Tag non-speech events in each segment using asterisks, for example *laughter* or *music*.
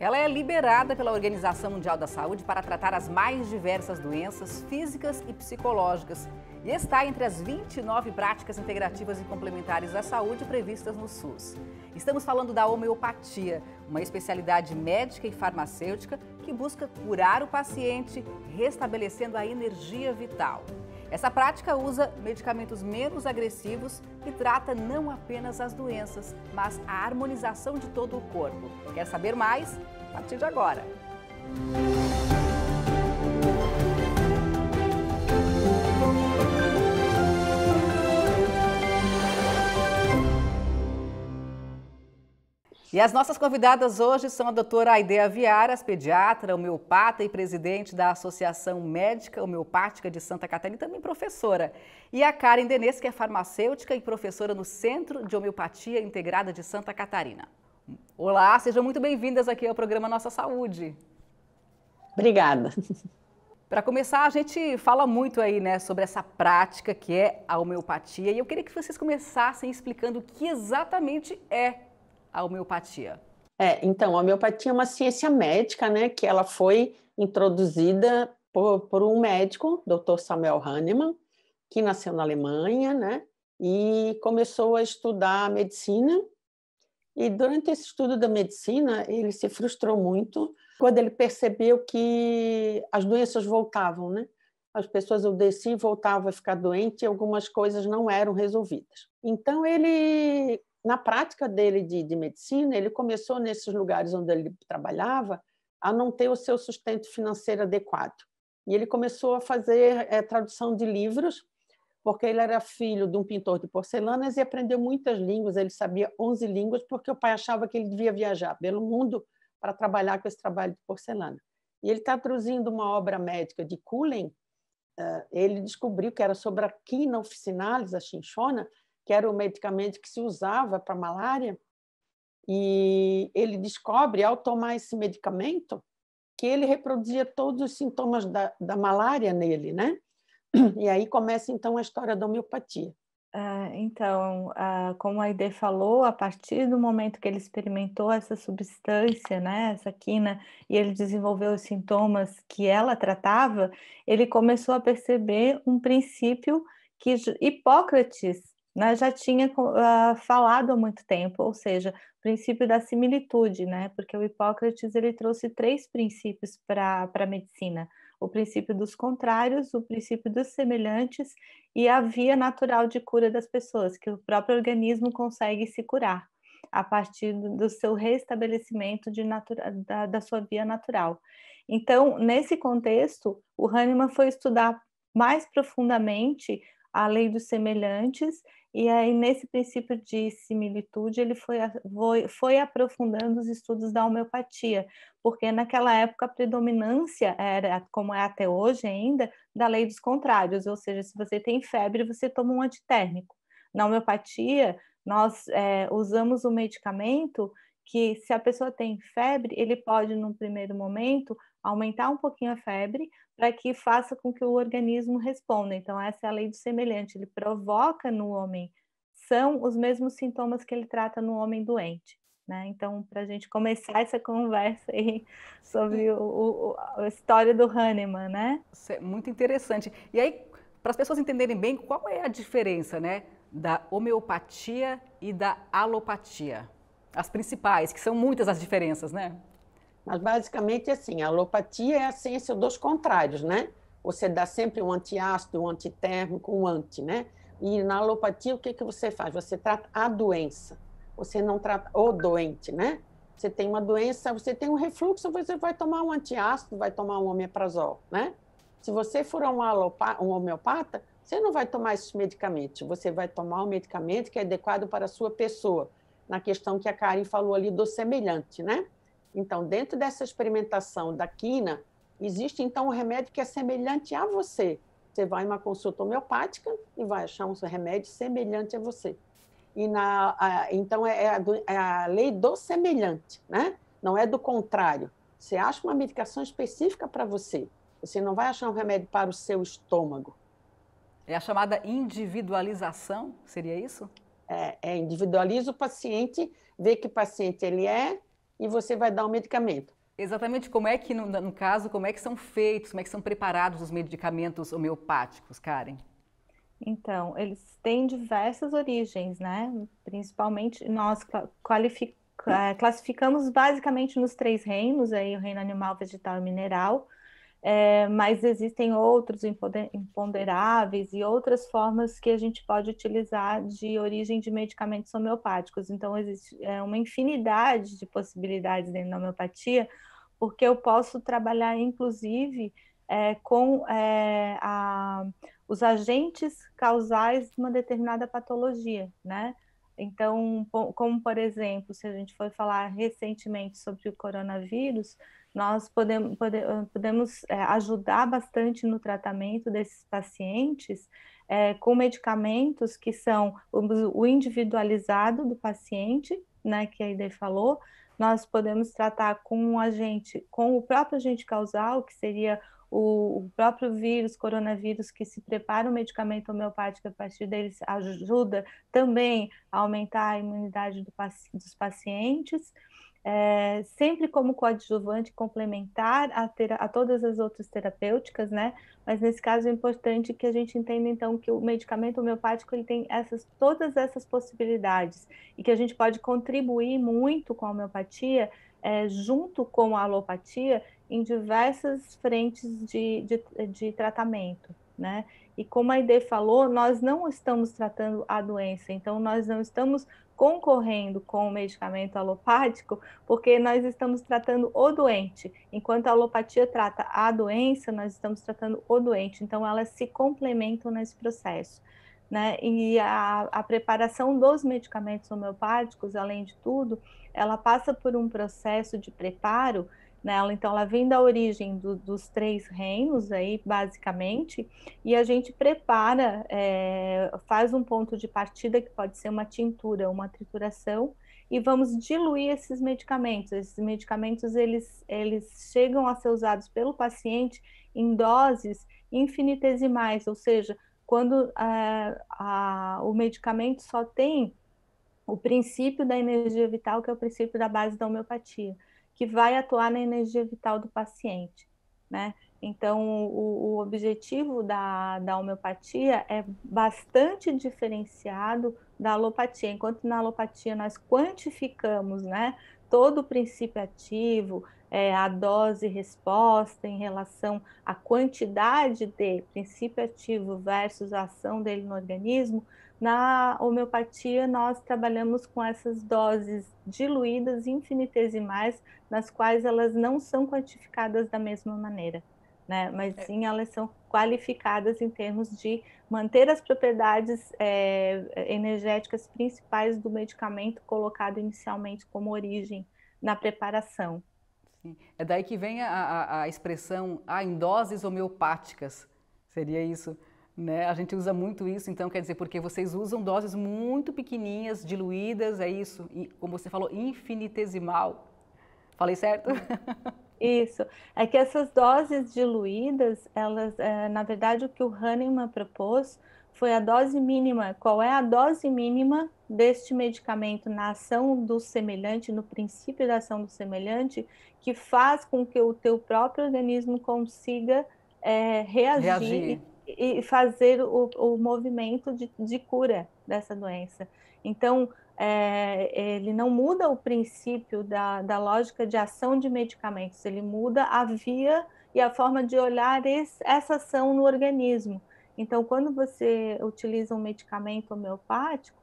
Ela é liberada pela Organização Mundial da Saúde para tratar as mais diversas doenças físicas e psicológicas e está entre as 29 práticas integrativas e complementares da saúde previstas no SUS. Estamos falando da homeopatia, uma especialidade médica e farmacêutica que busca curar o paciente, restabelecendo a energia vital. Essa prática usa medicamentos menos agressivos e trata não apenas as doenças, mas a harmonização de todo o corpo. Quer saber mais? A partir de agora. Música E as nossas convidadas hoje são a doutora Aidea Viaras, pediatra, homeopata e presidente da Associação Médica Homeopática de Santa Catarina e também professora. E a Karen Denes, que é farmacêutica e professora no Centro de Homeopatia Integrada de Santa Catarina. Olá, sejam muito bem-vindas aqui ao programa Nossa Saúde. Obrigada. Para começar, a gente fala muito aí, né, sobre essa prática que é a homeopatia, e eu queria que vocês começassem explicando o que exatamente é a homeopatia? É, então, a homeopatia é uma ciência médica, né, que ela foi introduzida por, por um médico, Dr. Samuel Hahnemann, que nasceu na Alemanha, né, e começou a estudar medicina. E durante esse estudo da medicina, ele se frustrou muito quando ele percebeu que as doenças voltavam, né? As pessoas obedeciam e voltavam a ficar doente e algumas coisas não eram resolvidas. Então ele na prática dele de, de medicina, ele começou nesses lugares onde ele trabalhava a não ter o seu sustento financeiro adequado. E ele começou a fazer é, tradução de livros, porque ele era filho de um pintor de porcelanas e aprendeu muitas línguas. Ele sabia 11 línguas, porque o pai achava que ele devia viajar pelo mundo para trabalhar com esse trabalho de porcelana. E ele está traduzindo uma obra médica de Cullen. Eh, ele descobriu que era sobre a quina officinalis, a chinchona, que era o medicamento que se usava para malária, e ele descobre, ao tomar esse medicamento, que ele reproduzia todos os sintomas da, da malária nele, né? E aí começa, então, a história da homeopatia. Ah, então, ah, como a Ide falou, a partir do momento que ele experimentou essa substância, né, essa quina, e ele desenvolveu os sintomas que ela tratava, ele começou a perceber um princípio que Hipócrates né, já tinha uh, falado há muito tempo, ou seja, o princípio da similitude, né? Porque o Hipócrates ele trouxe três princípios para a medicina: o princípio dos contrários, o princípio dos semelhantes e a via natural de cura das pessoas, que o próprio organismo consegue se curar a partir do seu restabelecimento de natura, da, da sua via natural. Então, nesse contexto, o Hahnemann foi estudar mais profundamente a lei dos semelhantes, e aí nesse princípio de similitude ele foi, foi, foi aprofundando os estudos da homeopatia, porque naquela época a predominância era, como é até hoje ainda, da lei dos contrários, ou seja, se você tem febre, você toma um antitérmico. Na homeopatia, nós é, usamos o medicamento que se a pessoa tem febre, ele pode, num primeiro momento, aumentar um pouquinho a febre para que faça com que o organismo responda. Então, essa é a lei do semelhante. Ele provoca no homem, são os mesmos sintomas que ele trata no homem doente. Né? Então, para a gente começar essa conversa aí sobre o, o, a história do Hahnemann, né? Isso é muito interessante. E aí, para as pessoas entenderem bem, qual é a diferença, né? Da homeopatia e da alopatia. As principais, que são muitas as diferenças, né? Mas basicamente é assim, a alopatia é a ciência dos contrários, né? Você dá sempre um antiácido, um antitérmico, um anti, né? E na alopatia o que que você faz? Você trata a doença. Você não trata o doente, né? Você tem uma doença, você tem um refluxo, você vai tomar um antiácido, vai tomar um omeprazol, né? Se você for um, alopata, um homeopata, você não vai tomar esses medicamentos, você vai tomar um medicamento que é adequado para a sua pessoa, na questão que a Karen falou ali do semelhante, né? Então, dentro dessa experimentação da quina, existe então um remédio que é semelhante a você. Você vai em uma consulta homeopática e vai achar um remédio semelhante a você. E na, a, então é, é a, é a lei do semelhante, né? Não é do contrário. Você acha uma medicação específica para você. Você não vai achar um remédio para o seu estômago. É a chamada individualização, seria isso? É, é individualiza o paciente, vê que paciente ele é, e você vai dar o medicamento. Exatamente como é que, no, no caso, como é que são feitos, como é que são preparados os medicamentos homeopáticos, Karen? Então, eles têm diversas origens, né? Principalmente nós classificamos basicamente nos três reinos, aí o reino animal, vegetal e mineral é, mas existem outros imponderáveis e outras formas que a gente pode utilizar de origem de medicamentos homeopáticos. Então, existe é, uma infinidade de possibilidades dentro da homeopatia, porque eu posso trabalhar, inclusive, é, com é, a, os agentes causais de uma determinada patologia, né? Então, como por exemplo, se a gente for falar recentemente sobre o coronavírus, nós podemos, podemos é, ajudar bastante no tratamento desses pacientes é, com medicamentos que são o individualizado do paciente, né, que a Ide falou, nós podemos tratar com um agente, com o próprio agente causal, que seria o, o próprio vírus, coronavírus, que se prepara o medicamento homeopático a partir dele, ajuda também a aumentar a imunidade do, dos pacientes. É, sempre como coadjuvante complementar a, ter, a, todas as outras terapêuticas, né? Mas nesse caso é importante que a gente entenda então que o medicamento homeopático ele tem essas, todas essas possibilidades e que a gente pode contribuir muito com a homeopatia é, junto com a alopatia em diversas frentes de, de, de tratamento, né? E como a id falou, nós não estamos tratando a doença, então nós não estamos concorrendo com o medicamento alopático, porque nós estamos tratando o doente. Enquanto a alopatia trata a doença, nós estamos tratando o doente. Então elas se complementam nesse processo. Né? E a, a, preparação dos medicamentos homeopáticos, além de tudo, ela passa por um processo de preparo nela. Então, ela vem da origem do, dos três reinos, aí, basicamente, e a gente prepara, é, faz um ponto de partida que pode ser uma tintura, uma trituração, e vamos diluir esses medicamentos. Esses medicamentos, eles, eles chegam a ser usados pelo paciente em doses infinitesimais, ou seja, quando é, o medicamento só tem o princípio da energia vital, que é o princípio da base da homeopatia que vai atuar na energia vital do paciente, né? Então, o, o objetivo da, da homeopatia é bastante diferenciado da alopatia. Enquanto na alopatia nós quantificamos, né, todo o princípio ativo, é, a dose resposta em relação à quantidade de princípio ativo versus a ação dele no organismo, na homeopatia, nós trabalhamos com essas doses diluídas infinitesimais, nas quais elas não são quantificadas da mesma maneira, né? mas é. sim elas são qualificadas em termos de manter as propriedades é, energéticas principais do medicamento colocado inicialmente como origem na preparação. Sim. É daí que vem a, a, a expressão ah, em doses homeopáticas, seria isso? Né? A gente usa muito isso, então quer dizer, porque vocês usam doses muito pequenininhas, diluídas, é isso, e, como você falou, infinitesimal. Falei certo? *laughs* Isso. É que essas doses diluídas, elas, é, na verdade, o que o Hahnemann propôs foi a dose mínima. Qual é a dose mínima deste medicamento na ação do semelhante, no princípio da ação do semelhante, que faz com que o teu próprio organismo consiga é, reagir, reagir e fazer o, o movimento de, de, cura dessa doença. Então, é, ele não muda o princípio da, da lógica de ação de medicamentos, ele muda a via e a forma de olhar esse, essa ação no organismo. Então, quando você utiliza um medicamento homeopático,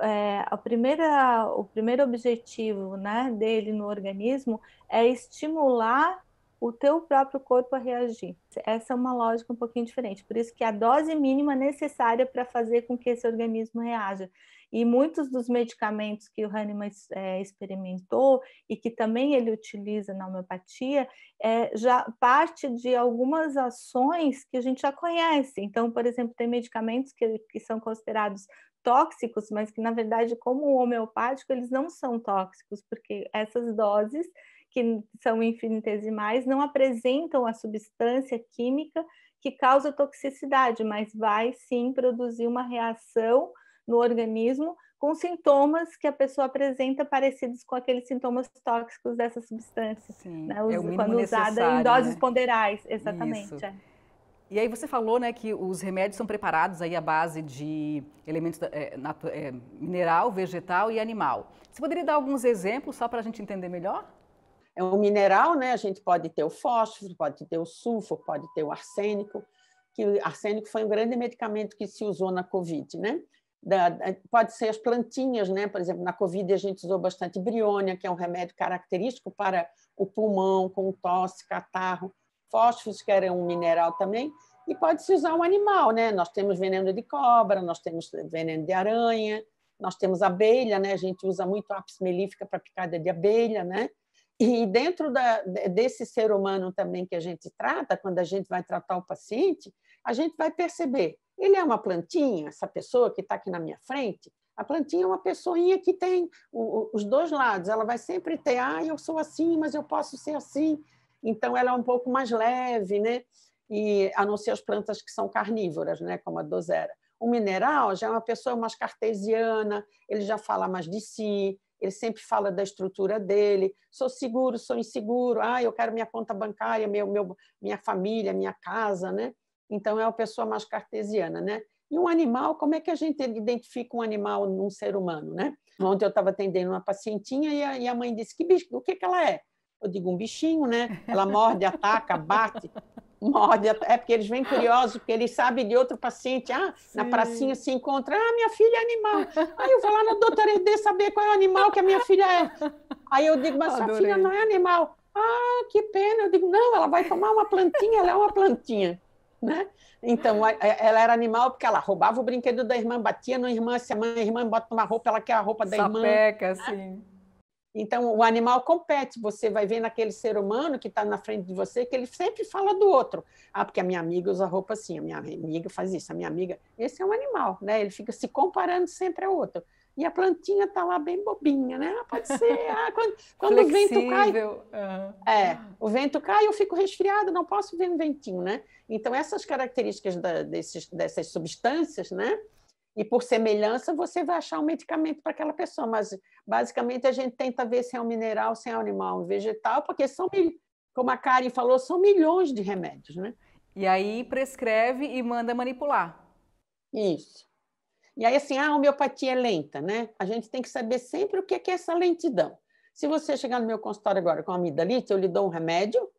é, a primeira, o primeiro objetivo né, dele no organismo é estimular o teu próprio corpo a reagir. Essa é uma lógica um pouquinho diferente. Por isso que a dose mínima necessária para fazer com que esse organismo reaja. E muitos dos medicamentos que o Hahnemann é, experimentou e que também ele utiliza na homeopatia é, já parte de algumas ações que a gente já conhece. Então, por exemplo, tem medicamentos que, que são considerados tóxicos, mas que na verdade, como homeopático, eles não são tóxicos, porque essas doses que são infinitesimais, não apresentam a substância química que causa toxicidade, mas vai sim produzir uma reação no organismo com sintomas que a pessoa apresenta parecidos com aqueles sintomas tóxicos dessa substância, sim, né? é quando usada em doses né? ponderais, exatamente. É. E aí você falou, né, que os remédios são preparados aí à base de elementos é, é, mineral, vegetal e animal. Você poderia dar alguns exemplos só para a gente entender melhor? é um mineral, né? A gente pode ter o fósforo, pode ter o sulfuro, pode ter o arsênico, que o arsênico foi um grande medicamento que se usou na COVID, né? Da, pode ser as plantinhas, né? Por exemplo, na Covid a gente usou bastante briônia, que é um remédio característico para o pulmão, com tosse, catarro, fósforos, que era um mineral também, e pode-se usar um animal, né? Nós temos veneno de cobra, nós temos veneno de aranha, nós temos abelha, né? A gente usa muito apis mellifera para picada de abelha, né? E dentro da, desse ser humano também que a gente trata, quando a gente vai tratar o paciente, a gente vai perceber: ele é uma plantinha, essa pessoa que está aqui na minha frente? A plantinha é uma pessoinha que tem o, os dois lados, ela vai sempre ter, ah, eu sou assim, mas eu posso ser assim. Então, ela é um pouco mais leve, né? E, a não ser as plantas que são carnívoras, né? como a dozera. O mineral já é uma pessoa mais cartesiana, ele já fala mais de si, ele sempre fala da estrutura dele, sou seguro, sou inseguro, ah, eu quero minha conta bancária, meu, meu, minha família, minha casa, né? Então é uma pessoa mais cartesiana, né? E um animal, como é que a gente identifica um animal num ser humano, né? Ontem eu estava atendendo uma pacientinha e a, e a mãe disse, que bicho, o que, que ela é? Eu digo, um bichinho, né? Ela morde, ataca, bate morde. É porque eles vêm curiosos, porque eles sabem de outro paciente. Ah, Sim. na pracinha se encontra. Ah, minha filha é animal. Aí eu vou lá na doutora ED saber qual é o animal que a minha filha é. Aí eu digo, mas Adorei. sua filha não é animal. Ah, que pena. Eu digo, não, ela vai tomar uma plantinha, ela é uma plantinha. Né? Então, ela era animal porque ela roubava o brinquedo da irmã, batia na irmã, se a, mãe, a irmã bota uma roupa, ela quer a roupa da Sapeca, irmã. Sapeca, né? sim. Então, o animal compete. Você vai ver naquele ser humano que está na frente de você que ele sempre fala do outro. Ah, porque a minha amiga usa roupa assim, a minha amiga faz isso, a minha amiga. Esse é um animal, né? Ele fica se comparando sempre ao outro. E a plantinha está lá bem bobinha, né? Ah, pode ser. *laughs* Ah, quando, quando o vento cai. Uhum. É, o vento cai, eu fico resfriada, não posso ver um ventinho, né? Então, essas características da, desses, dessas substâncias, né? e por semelhança você vai achar um medicamento para aquela pessoa, mas basicamente a gente tenta ver se é um mineral, se é um animal, um vegetal, porque são, como a Karen falou, são milhões de remédios, né? E aí prescreve e manda manipular. Isso. E aí, assim, a homeopatia é lenta, né? A gente tem que saber sempre o que é, é essa lentidão. Se você chegar no meu consultório agora com amidalite, eu lhe dou um remédio,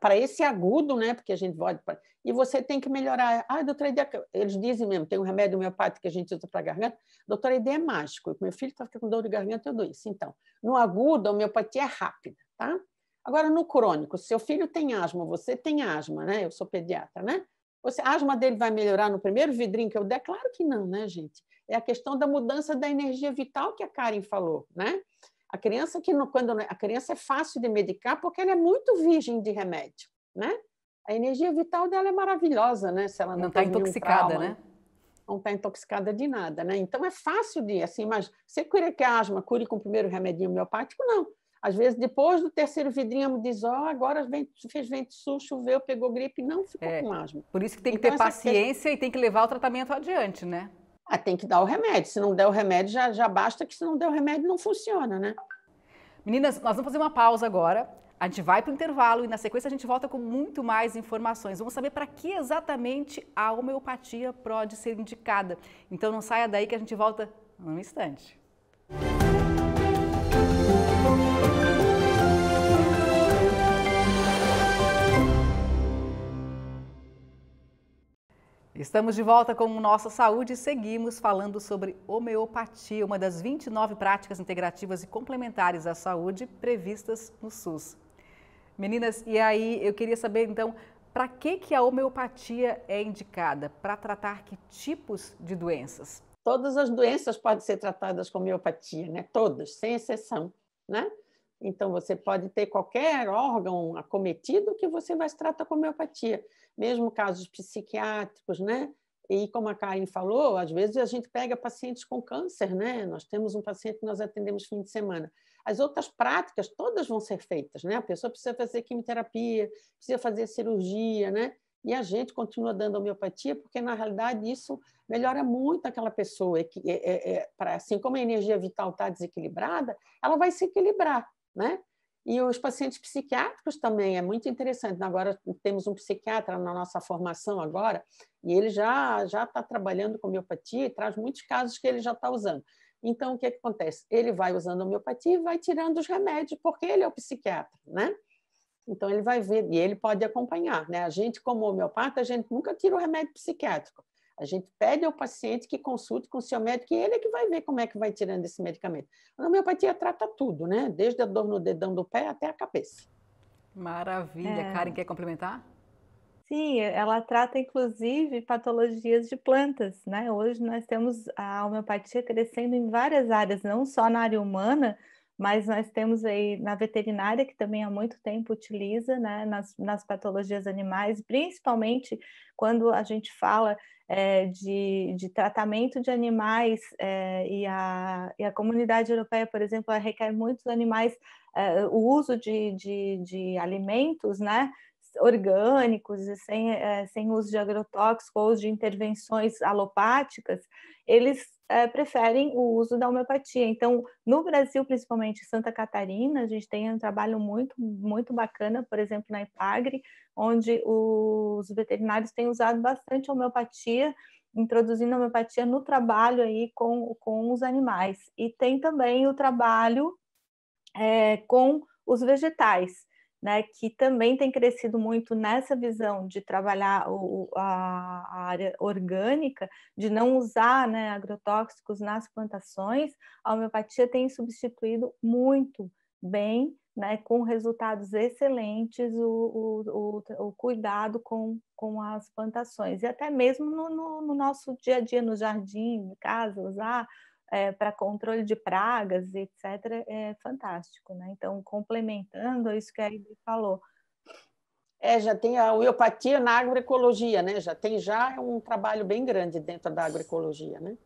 para esse agudo, né? Porque a gente pode. E você tem que melhorar. Ah, doutora Ide, eles dizem mesmo, tem um remédio homeopático que a gente usa para garganta. Doutora Ide é mágico. Meu filho está com dor de garganta, eu dou isso. Então, no agudo, a homeopatia é rápida, tá? Agora, no crônico, seu filho tem asma, você tem asma, né? Eu sou pediatra, né? Você, a asma dele vai melhorar no primeiro vidrinho que eu der? Claro que não, né, gente? É a questão da mudança da energia vital que a Karen falou, né? A criança que quando é, a criança é fácil de medicar porque ela é muito virgem de remédio, né? A energia vital dela é maravilhosa, né? Se ela não está intoxicada, trauma, né? Não está intoxicada de nada, né? Então é fácil de assim, mas você cura que a asma cure com o primeiro remedinho homeopático não. Às vezes, depois do terceiro vidrinho, diz: Ó, oh, agora fez vento sul, choveu, pegou gripe, não ficou é, com asma. Por isso que tem que então, ter paciência questão... e tem que levar o tratamento adiante, né? Ah, tem que dar o remédio. Se não der o remédio, já, já basta que se não der o remédio, não funciona, né? Meninas, nós vamos fazer uma pausa agora. A gente vai para o intervalo e na sequência a gente volta com muito mais informações. Vamos saber para que exatamente a homeopatia pode ser indicada. Então não saia daí que a gente volta num instante. Música Estamos de volta com Nossa Saúde e seguimos falando sobre homeopatia, uma das 29 práticas integrativas e complementares à saúde previstas no SUS. Meninas, e aí eu queria saber então, para que, que a homeopatia é indicada? Para tratar que tipos de doenças? Todas as doenças podem ser tratadas com homeopatia, né? Todas, sem exceção, né? Então, você pode ter qualquer órgão acometido que você vai se tratar com homeopatia, mesmo casos psiquiátricos, né? E como a Karen falou, às vezes a gente pega pacientes com câncer, né? Nós temos um paciente que nós atendemos fim de semana. As outras práticas todas vão ser feitas, né? A pessoa precisa fazer quimioterapia, precisa fazer cirurgia, né? E a gente continua dando homeopatia porque na realidade isso melhora muito aquela pessoa, é, é, é, é assim como a energia vital está desequilibrada, ela vai se equilibrar né? E os pacientes psiquiátricos também é muito interessante. Agora temos um psiquiatra na nossa formação agora e ele já já está trabalhando com homeopatia e traz muitos casos que ele já está usando. Então o que, é que acontece? Ele vai usando homeopatia e vai tirando os remédios porque ele é o psiquiatra, né? Então ele vai ver e ele pode acompanhar, né? A gente como homeopata a gente nunca tira o remédio psiquiátrico, a gente pede ao paciente que consulte com o seu médico e ele é que vai ver como é que vai tirando esse medicamento. A homeopatia trata tudo, né? Desde a dor no dedão do pé até a cabeça. Maravilha. É. Karen, quer complementar? Sim, ela trata inclusive patologias de plantas, né? Hoje nós temos a homeopatia crescendo em várias áreas, não só na área humana, mas nós temos aí na veterinária, que também há muito tempo utiliza né, nas, nas patologias animais, principalmente quando a gente fala é, de, de tratamento de animais é, e, a, e a comunidade europeia, por exemplo, requer muitos animais, é, o uso de, de, de alimentos, né? orgânicos e sem, é, sem uso de agrotóxicos ou de intervenções alopáticas, eles é, preferem o uso da homeopatia. Então, no Brasil, principalmente Santa Catarina, a gente tem um trabalho muito, muito bacana, por exemplo, na Ipagre, onde os veterinários têm usado bastante homeopatia, introduzindo homeopatia no trabalho aí com, com os animais. E tem também o trabalho é, com os vegetais né, que também tem crescido muito nessa visão de trabalhar o, a, a, área orgânica, de não usar né, agrotóxicos nas plantações, a homeopatia tem substituído muito bem, né, com resultados excelentes, o, o, o cuidado com, com, as plantações. E até mesmo no, no, no nosso dia a dia, no jardim, em casa, usar é, eh, para controle de pragas, etc., é fantástico, né? Então, complementando isso que a Ibi falou. É, já tem a homeopatia na agroecologia, né? Já tem já é um trabalho bem grande dentro da agroecologia, né?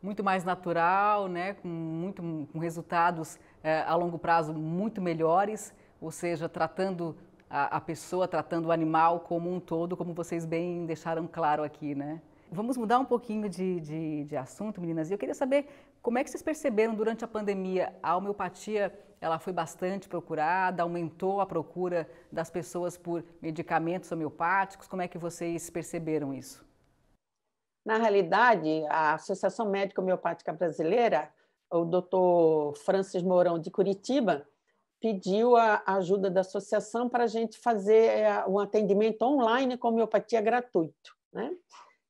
muito mais natural, né, com, muito, com resultados eh, a longo prazo muito melhores, ou seja, tratando a, a pessoa, tratando o animal como um todo, como vocês bem deixaram claro aqui, né? vamos mudar um pouquinho de, de, de assunto, meninas. Eu queria saber como é que vocês perceberam durante a pandemia a homeopatia ela foi bastante procurada, aumentou a procura das pessoas por medicamentos homeopáticos. Como é que vocês perceberam isso? Na realidade, a Associação Médica Homeopática Brasileira, o doutor Francis Mourão de Curitiba, pediu a ajuda da associação para a gente fazer eh, um atendimento online com homeopatia gratuito. Né?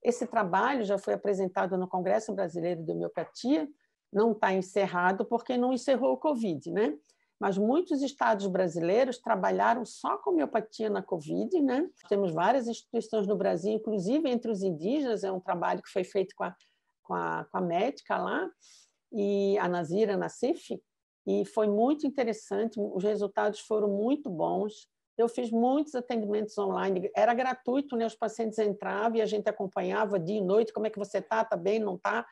Esse trabalho já foi apresentado no Congresso Brasileiro de Homeopatia, não está encerrado porque não encerrou o Covid, né? Mas muitos estados brasileiros trabalharam só com homeopatia na Covid, né? Temos várias instituições no Brasil, inclusive entre os indígenas, é um trabalho que foi feito com a, com a, com a médica lá, e a Nazira Nassif, e foi muito interessante, os resultados foram muito bons. Eu fiz muitos atendimentos online, era gratuito, né? Os pacientes entravam e a gente acompanhava dia e noite, como é que você tá, tá bem, não tá,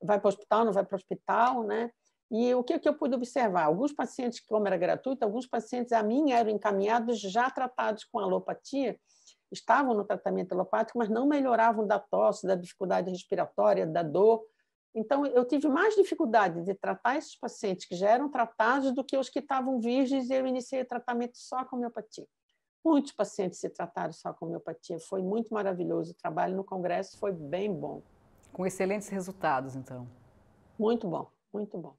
vai para o hospital, não vai para o hospital, né? E o que, que eu pude observar? Alguns pacientes, como era gratuito, alguns pacientes a mim eram encaminhados já tratados com alopatia, estavam no tratamento alopático, mas não melhoravam da tosse, da dificuldade respiratória, da dor, então, eu tive mais dificuldade de tratar esses pacientes que já eram tratados do que os que estavam virgens e eu iniciei o tratamento só com homeopatia. Muitos pacientes se trataram só com homeopatia. Foi muito maravilhoso. O trabalho no congresso foi bem bom. Com excelentes resultados, então. Muito bom, muito bom.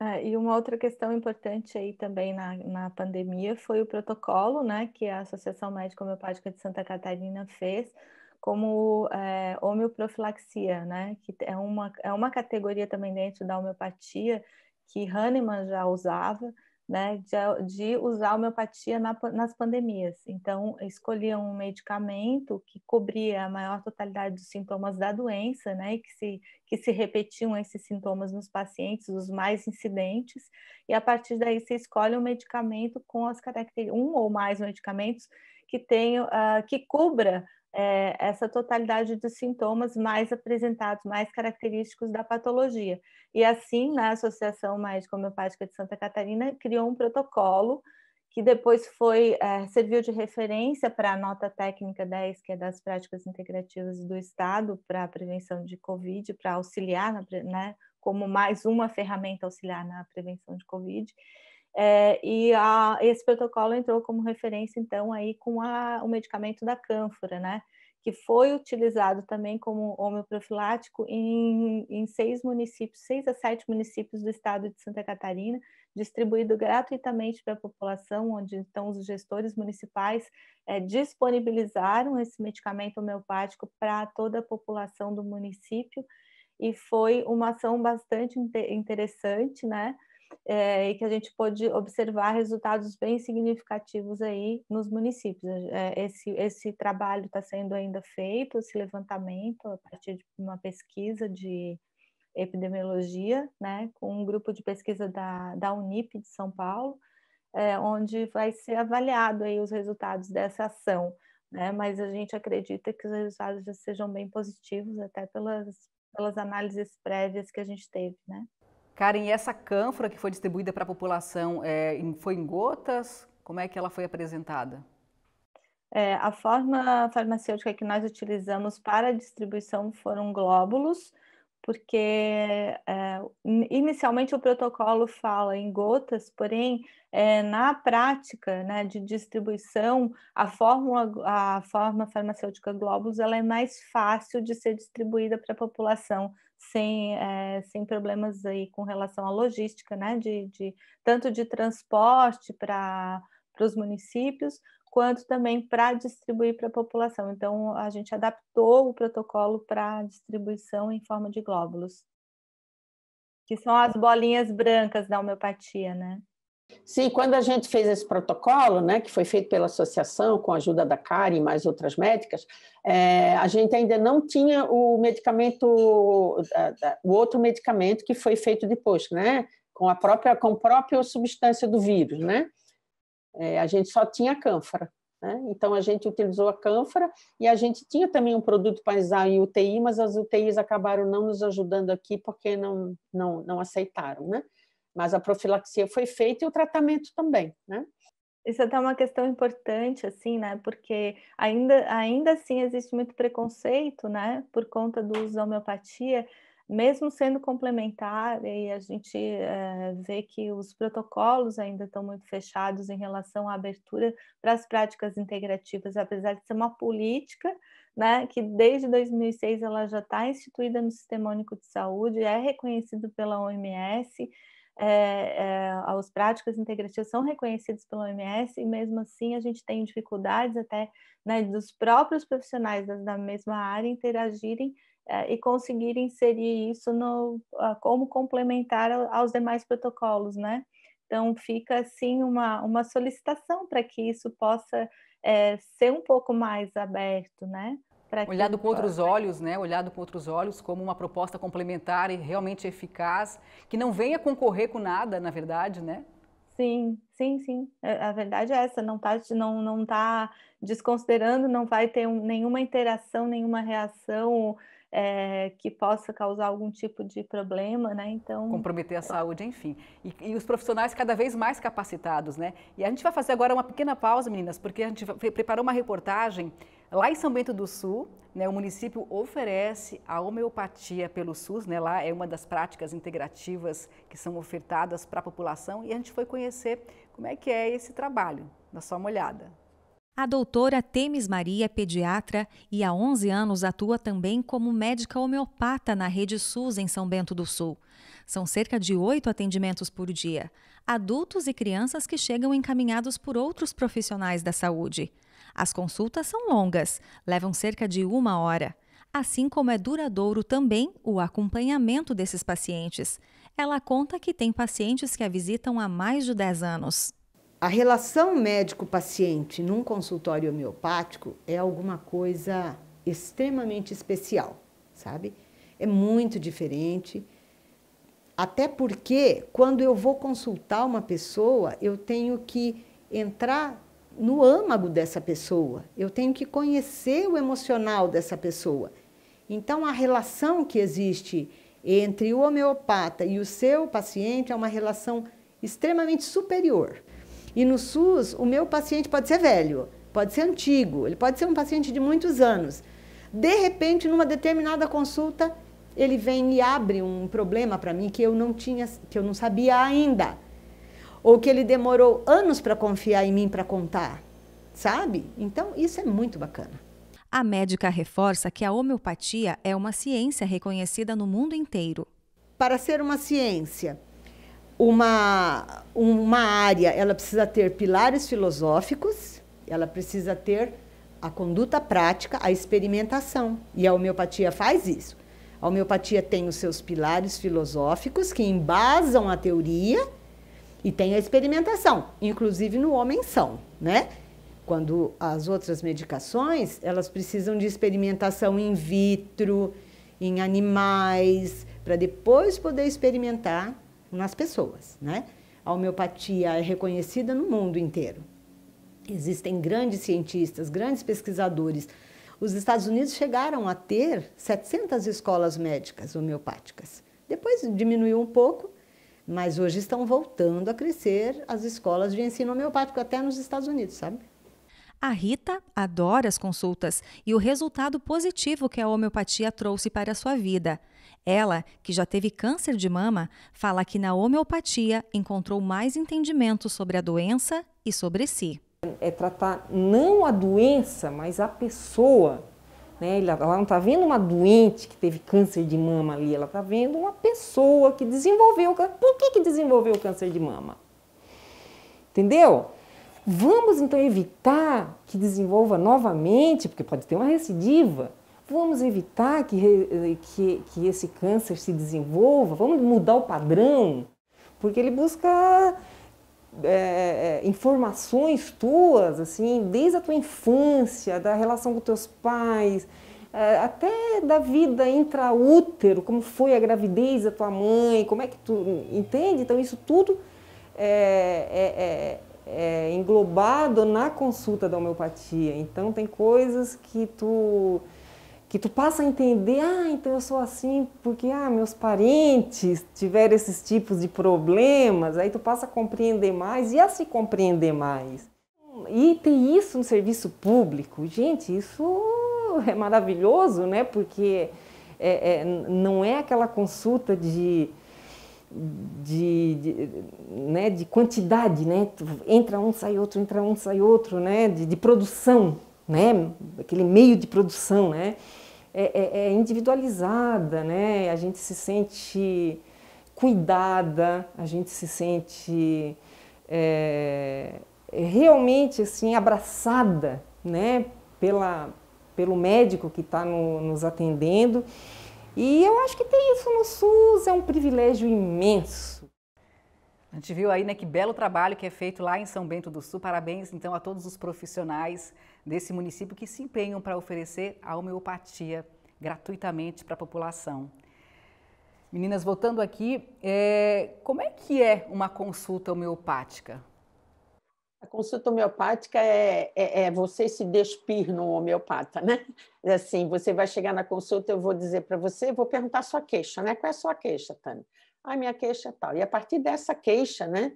É, e uma outra questão importante aí também na, na pandemia foi o protocolo, né, que a Associação Médica Homeopática de Santa Catarina fez como é, homeoprofilaxia, né? que é uma, é uma categoria também dentro da homeopatia que Hahnemann já usava, né? de, de usar homeopatia na, nas pandemias. Então, escolhia um medicamento que cobria a maior totalidade dos sintomas da doença, né? e que se, que se repetiam esses sintomas nos pacientes, os mais incidentes, e a partir daí se escolhe um medicamento com as características, um ou mais medicamentos que tenham, uh, que cubra é, essa totalidade dos sintomas mais apresentados, mais característicos da patologia. E assim, na né, Associação Médica Homeopática de Santa Catarina, criou um protocolo que depois foi é, serviu de referência para a nota técnica 10, que é das práticas integrativas do Estado para a prevenção de Covid, para auxiliar, na, né, como mais uma ferramenta auxiliar na prevenção de Covid. É, e a, esse protocolo entrou como referência, então, aí com a, o medicamento da cânfora, né? Que foi utilizado também como homeoprofilático em, em seis municípios, seis a sete municípios do estado de Santa Catarina, distribuído gratuitamente para a população, onde então os gestores municipais é, disponibilizaram esse medicamento homeopático para toda a população do município, e foi uma ação bastante interessante, né? é, e que a gente pôde observar resultados bem significativos aí nos municípios. É, esse, esse trabalho está sendo ainda feito, esse levantamento, a partir de uma pesquisa de epidemiologia, né, com um grupo de pesquisa da, da Unip de São Paulo, é, onde vai ser avaliado aí os resultados dessa ação. Né, mas a gente acredita que os resultados já sejam bem positivos, até pelas, pelas análises prévias que a gente teve, né? Karen, e essa cânfora que foi distribuída para a população é, foi em gotas? Como é que ela foi apresentada? É, a forma farmacêutica que nós utilizamos para a distribuição foram glóbulos, porque é, inicialmente o protocolo fala em gotas, porém é, na prática né, de distribuição a fórmula, a forma farmacêutica glóbulos ela é mais fácil de ser distribuída para a população sem, é, sem problemas aí com relação à logística, né? De, de tanto de transporte para os municípios, quanto também para distribuir para a população. Então, a gente adaptou o protocolo para distribuição em forma de glóbulos, que são as bolinhas brancas da homeopatia, né? Sim, quando a gente fez esse protocolo, né, que foi feito pela associação, com a ajuda da CARI e mais outras médicas, é, a gente ainda não tinha o medicamento, o outro medicamento que foi feito depois, né, com a própria, com a própria substância do vírus, né. É, a gente só tinha a cânfara. Né? Então, a gente utilizou a cânfora e a gente tinha também um produto para usar em UTI, mas as UTIs acabaram não nos ajudando aqui porque não, não, não aceitaram. Né? mas a profilaxia foi feita e o tratamento também, né? Isso é uma questão importante, assim, né? Porque ainda, ainda assim existe muito preconceito, né? Por conta do uso da homeopatia, mesmo sendo complementar, e a gente é, vê que os protocolos ainda estão muito fechados em relação à abertura para as práticas integrativas, apesar de ser uma política, né? Que desde 2006 ela já está instituída no Sistema Único de Saúde, é reconhecido pela OMS, é, é, integrativas são reconhecidos pelo OMS e mesmo assim a gente tem dificuldades até né, dos próprios profissionais da, da mesma área interagirem é, e conseguirem inserir isso no, como complementar aos demais protocolos, né? Então fica assim uma, uma solicitação para que isso possa é, ser um pouco mais aberto, né? olhado com outros olhos, né? Olhado com outros olhos como uma proposta complementar e realmente eficaz, que não venha concorrer com nada, na verdade, né? Sim, sim, sim. É, a verdade é essa, não está não, não tá desconsiderando, não vai ter um, nenhuma interação, nenhuma reação é, que possa causar algum tipo de problema, né? Então. Comprometer a saúde, enfim. E, e, os profissionais cada vez mais capacitados, né? E a gente vai fazer agora uma pequena pausa, meninas, porque a gente preparou uma reportagem Lá em São Bento do Sul, né, o município oferece a homeopatia pelo SUS, né, lá é uma das práticas integrativas que são ofertadas para a população e a gente foi conhecer como é que é esse trabalho. Dá só uma olhada. A doutora Temis Maria é pediatra e há 11 anos atua também como médica homeopata na rede SUS em São Bento do Sul. São cerca de oito atendimentos por dia, adultos e crianças que chegam encaminhados por outros profissionais da saúde. As consultas são longas, levam cerca de uma hora. Assim como é duradouro também o acompanhamento desses pacientes. Ela conta que tem pacientes que a visitam há mais de 10 anos. A relação médico-paciente num consultório homeopático é alguma coisa extremamente especial, sabe? É muito diferente. Até porque, quando eu vou consultar uma pessoa, eu tenho que entrar no âmago dessa pessoa. Eu tenho que conhecer o emocional dessa pessoa. Então, a relação que existe entre o homeopata e o seu paciente é uma relação extremamente superior. E no SUS, o meu paciente pode ser velho, pode ser antigo, ele pode ser um paciente de muitos anos. De repente, numa determinada consulta, ele vem e abre um problema para mim que eu não tinha, que eu não sabia ainda ou que ele demorou anos para confiar em mim para contar, sabe? Então, isso é muito bacana. A médica reforça que a homeopatia é uma ciência reconhecida no mundo inteiro. Para ser uma ciência, uma, uma área, ela precisa ter pilares filosóficos, ela precisa ter a conduta prática, a experimentação. E a homeopatia faz isso. A homeopatia tem os seus pilares filosóficos que embasam a teoria e tem a experimentação, inclusive no homem são, né? Quando as outras medicações, elas precisam de experimentação in vitro, em animais, para depois poder experimentar nas pessoas, né? A homeopatia é reconhecida no mundo inteiro. Existem grandes cientistas, grandes pesquisadores. Os Estados Unidos chegaram a ter 700 escolas médicas homeopáticas. Depois diminuiu um pouco, mas hoje estão voltando a crescer as escolas de ensino homeopático, até nos Estados Unidos, sabe? A Rita adora as consultas e o resultado positivo que a homeopatia trouxe para a sua vida. Ela, que já teve câncer de mama, fala que na homeopatia encontrou mais entendimento sobre a doença e sobre si. É tratar não a doença, mas a pessoa né? Ela não está vendo uma doente que teve câncer de mama ali, ela está vendo uma pessoa que desenvolveu. Por que, que desenvolveu o câncer de mama? Entendeu? Vamos então evitar que desenvolva novamente, porque pode ter uma recidiva. Vamos evitar que, eh, que, que esse câncer se desenvolva, vamos mudar o padrão, porque ele busca é, é, é, informações tuas, assim, desde a tua infância, da relação com teus pais, é, até da vida intraútero, como foi a gravidez da tua mãe, como é que tu entende? Então isso tudo é, é, é, é englobado na consulta da homeopatia. Então tem coisas que tu que tu passa a entender, ah, então eu sou assim porque ah, meus parentes tiveram esses tipos de problemas, aí tu passa a compreender mais e a se compreender mais. E ter isso no serviço público, gente, isso é maravilhoso, né? Porque é, é, não é aquela consulta de de, de, né, de quantidade, né? Entra um, sai outro, entra um, sai outro, né? De, de produção, né? Aquele meio de produção, né? É, é, é, individualizada, né? A gente se sente cuidada, a gente se sente é, é realmente assim abraçada, né? Pela, pelo médico que está no, nos atendendo. E eu acho que tem isso no SUS, é um privilégio imenso. A gente viu aí, né, que belo trabalho que é feito lá em São Bento do Sul. Parabéns, então, a todos os profissionais desse município que se empenham para oferecer a homeopatia gratuitamente para a população. Meninas, voltando aqui, é, como é que é uma consulta homeopática? A consulta homeopática é, é, é você se despir no homeopata, né? É assim, você vai chegar na consulta, eu vou dizer para você, vou perguntar a sua queixa, né? Qual é a sua queixa, Tânia? Ah, minha queixa é tal. E a partir dessa queixa, né?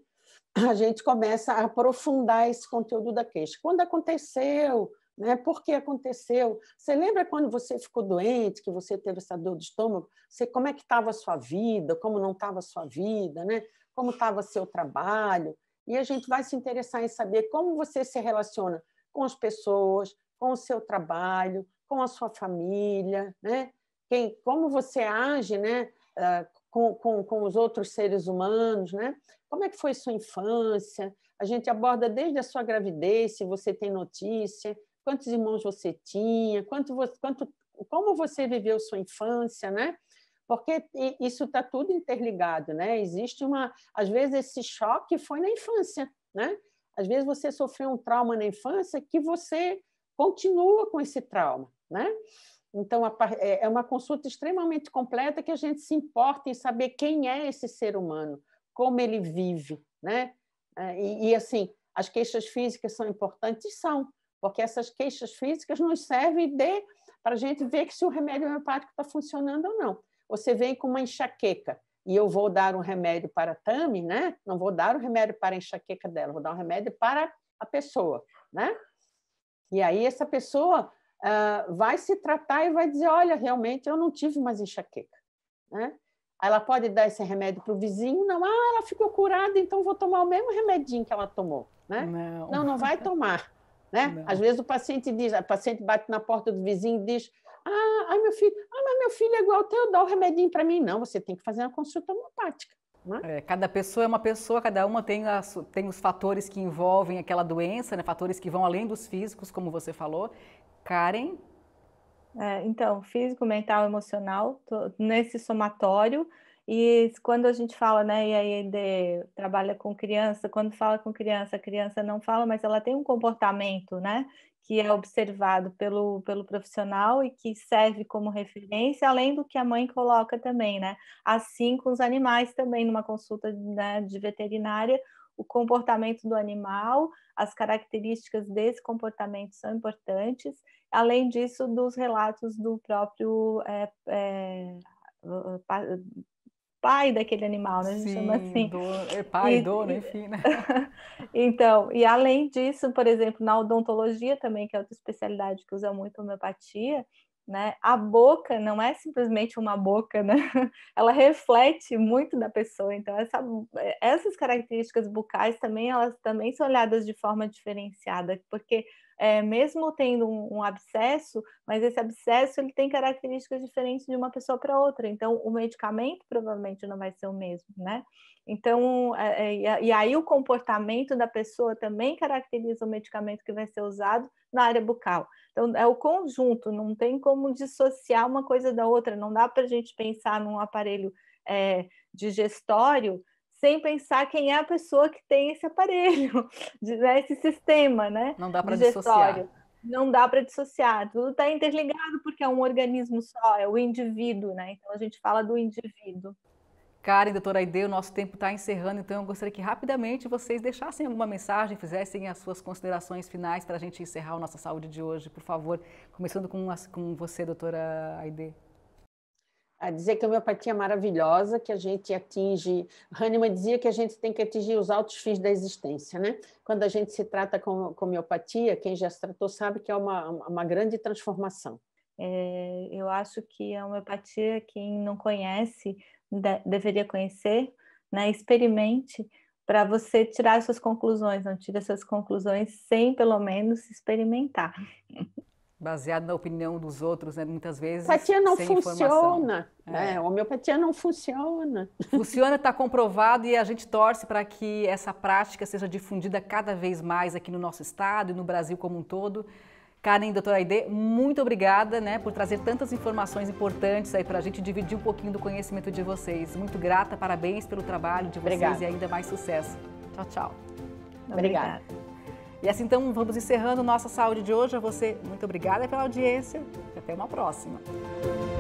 a gente começa a aprofundar esse conteúdo da queixa. Quando aconteceu, né? Por que aconteceu? Você lembra quando você ficou doente, que você teve essa dor de estômago? Você, como é que estava a sua vida? Como não estava a sua vida, né? Como estava seu trabalho? E a gente vai se interessar em saber como você se relaciona com as pessoas, com o seu trabalho, com a sua família, né? Quem, como você age, né? Ah, com, com, com os outros seres humanos, né? Como é que foi sua infância? A gente aborda desde a sua gravidez, se você tem notícia, quantos irmãos você tinha, quanto, quanto, como você viveu sua infância, né? Porque isso está tudo interligado, né? Existe uma, às vezes esse choque foi na infância, né? Às vezes você sofreu um trauma na infância que você continua com esse trauma, né? Então, é, é uma consulta extremamente completa que a gente se importa em saber quem é esse ser humano, como ele vive, né? É, e, e assim, as queixas físicas são importantes? São, porque essas queixas físicas nos servem para a gente ver que se o remédio homeopático está funcionando ou não. Você vem com uma enxaqueca e eu vou dar um remédio para a Tami, né? Não vou dar o um remédio para a enxaqueca dela, vou dar um remédio para a pessoa, né? E aí essa pessoa uh, vai se tratar e vai dizer: olha, realmente eu não tive mais enxaqueca. Né? Ela pode dar esse remédio para o vizinho, não, ah, ela ficou curada, então vou tomar o mesmo remedinho que ela tomou. Né? Não. não, não vai tomar. Né? Às vezes o paciente diz, a paciente bate na porta do vizinho e diz: Ah, ai meu filho, ah, mas meu filho é igual ao teu, dá o remedinho para mim. Não, você tem que fazer uma consulta homeopática. Né? É, cada pessoa é uma pessoa, cada uma tem, as, tem os fatores que envolvem aquela doença, né? fatores que vão além dos físicos, como você falou. Karen? É, então, físico, mental, emocional, tô, nesse somatório. E quando a gente fala, né, e aí de, trabalha com criança, quando fala com criança, a criança não fala, mas ela tem um comportamento, né, que é observado pelo, pelo profissional e que serve como referência, além do que a mãe coloca também, né? Assim com os animais também, numa consulta né, de veterinária, o comportamento do animal, as características desse comportamento são importantes, além disso, dos relatos do próprio é, é, pai daquele animal, né? A gente Sim, chama assim. é pai, e, dono, né? enfim, né? *laughs* então, e além disso, por exemplo, na odontologia também, que é outra especialidade que usa muito homeopatia, né? A boca não é simplesmente uma boca, né? *laughs* Ela reflete muito da pessoa. Então, essa, essas características bucais também elas também são olhadas de forma diferenciada, porque é, mesmo tendo um, um, abscesso, mas esse abscesso ele tem características diferentes de uma pessoa para outra. Então, o medicamento provavelmente não vai ser o mesmo, né? Então, é, é e aí o comportamento da pessoa também caracteriza o medicamento que vai ser usado na área bucal. Então, é o conjunto, não tem como dissociar uma coisa da outra, não dá para a gente pensar num aparelho é, digestório sem pensar quem é a pessoa que tem esse aparelho, *laughs* né, esse sistema, né? Não dá para dissociar. Não dá para dissociar, tudo está interligado porque é um organismo só, é o indivíduo, né? Então a gente fala do indivíduo. Cara e doutora Aide, o nosso tempo está encerrando, então eu gostaria que rapidamente vocês deixassem alguma mensagem, fizessem as suas considerações finais para a gente encerrar a nossa saúde de hoje, por favor. Começando com, com você, doutora Aide a dizer que a homeopatia é maravilhosa, que a gente atinge. Hahnemann dizia que a gente tem que atingir os altos fins da existência, né? Quando a gente se trata com, com homeopatia, quem já se tratou sabe que é uma, uma grande transformação. É, eu acho que a homeopatia, quem não conhece, de, deveria conhecer, né? experimente para você tirar suas conclusões, não tire suas conclusões sem pelo menos experimentar. *laughs* Baseado na opinião dos outros, né? muitas vezes. Homeopatia não funciona. Né? É. Homeopatia não funciona. Funciona, está comprovado e a gente torce para que essa prática seja difundida cada vez mais aqui no nosso estado e no Brasil como um todo. Karen, doutora Aide, muito obrigada né, por trazer tantas informações importantes aí para a gente dividir um pouquinho do conhecimento de vocês. Muito grata, parabéns pelo trabalho de vocês obrigada. e ainda mais sucesso. Tchau, tchau. Obrigada. obrigada. E assim então vamos encerrando nossa saúde de hoje. A você, muito obrigada pela audiência e até uma próxima.